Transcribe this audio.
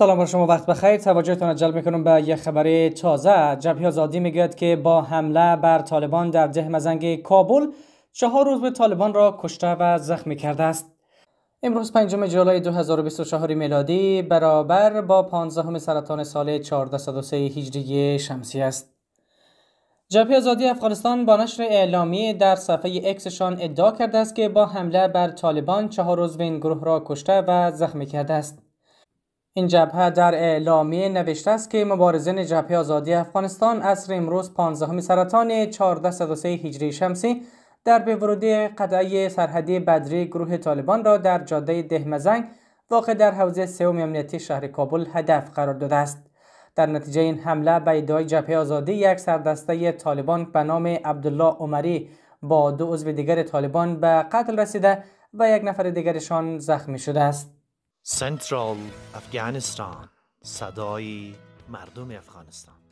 سلام بر شما وقت بخیر توجهتون را جلب میکنم به یک خبر تازه جبهه آزادی میگوید که با حمله بر طالبان در ده مزنگ کابل چهار روز به طالبان را کشته و زخمی کرده است امروز پنجم جولای 2024 میلادی برابر با 15 سرطان سال 1403 هجری شمسی است جبهه آزادی افغانستان با نشر اعلامی در صفحه اکسشان ادعا کرده است که با حمله بر طالبان چهار روز این گروه را کشته و زخمی کرده است این جبهه در اعلامیه نوشته است که مبارزین جبهه آزادی افغانستان عصر امروز 15 سرطان 1403 هجری شمسی در به ورودی قطعه سرحدی بدری گروه طالبان را در جاده دهمزنگ واقع در حوزه سوم امنیتی شهر کابل هدف قرار داده است. در نتیجه این حمله به ادعای جبهه آزادی یک سردسته طالبان به نام عبدالله عمری با دو عضو دیگر طالبان به قتل رسیده و یک نفر دیگرشان زخمی شده است. سنترال افغانستان صدای مردم افغانستان